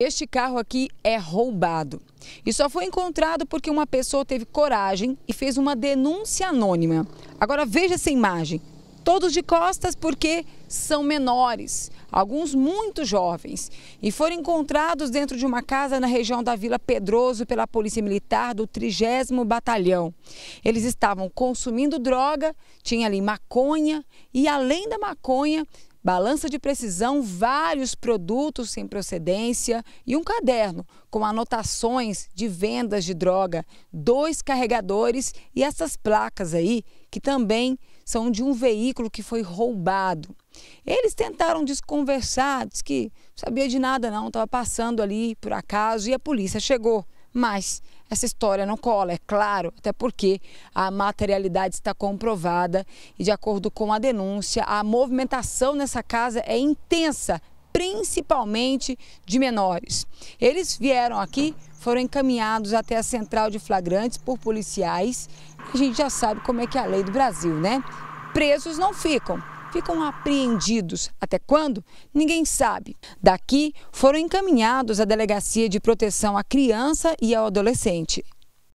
Este carro aqui é roubado e só foi encontrado porque uma pessoa teve coragem e fez uma denúncia anônima. Agora veja essa imagem. Todos de costas porque são menores, alguns muito jovens, e foram encontrados dentro de uma casa na região da Vila Pedroso pela Polícia Militar do 30 Batalhão. Eles estavam consumindo droga, tinha ali maconha e além da maconha, balança de precisão, vários produtos sem procedência e um caderno com anotações de vendas de droga, dois carregadores e essas placas aí que também são de um veículo que foi roubado. Eles tentaram desconversar, diz que não sabia de nada não, estava passando ali por acaso e a polícia chegou. Mas essa história não cola, é claro, até porque a materialidade está comprovada e, de acordo com a denúncia, a movimentação nessa casa é intensa, principalmente de menores. Eles vieram aqui, foram encaminhados até a central de flagrantes por policiais. A gente já sabe como é que é a lei do Brasil, né? Presos não ficam, ficam apreendidos. Até quando? Ninguém sabe. Daqui foram encaminhados à Delegacia de Proteção à Criança e ao Adolescente.